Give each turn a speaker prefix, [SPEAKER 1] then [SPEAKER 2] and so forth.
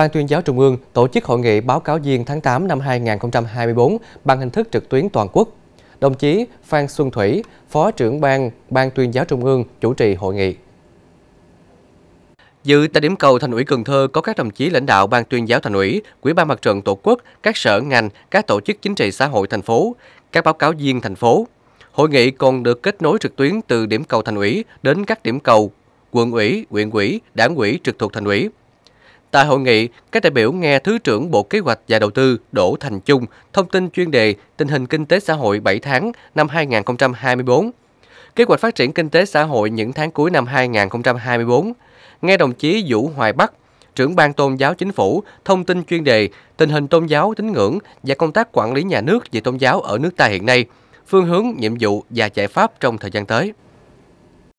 [SPEAKER 1] Ban tuyên giáo Trung ương tổ chức hội nghị báo cáo viên tháng 8 năm 2024 bằng hình thức trực tuyến toàn quốc. Đồng chí Phan Xuân Thủy, Phó trưởng ban Ban tuyên giáo Trung ương chủ trì hội nghị. Dự tại điểm cầu Thành ủy Cần Thơ có các đồng chí lãnh đạo Ban tuyên giáo Thành ủy, Quỹ ban Mặt trận Tổ quốc, các sở ngành, các tổ chức chính trị xã hội thành phố, các báo cáo viên thành phố. Hội nghị còn được kết nối trực tuyến từ điểm cầu Thành ủy đến các điểm cầu quận ủy, huyện ủy, đảng ủy trực thuộc Thành ủy. Tại hội nghị, các đại biểu nghe Thứ trưởng Bộ Kế hoạch và Đầu tư Đỗ Thành Trung thông tin chuyên đề tình hình kinh tế xã hội 7 tháng năm 2024, kế hoạch phát triển kinh tế xã hội những tháng cuối năm 2024. Nghe đồng chí Vũ Hoài Bắc, trưởng ban tôn giáo chính phủ, thông tin chuyên đề tình hình tôn giáo tín ngưỡng và công tác quản lý nhà nước về tôn giáo ở nước ta hiện nay, phương hướng, nhiệm vụ và giải pháp trong thời gian tới.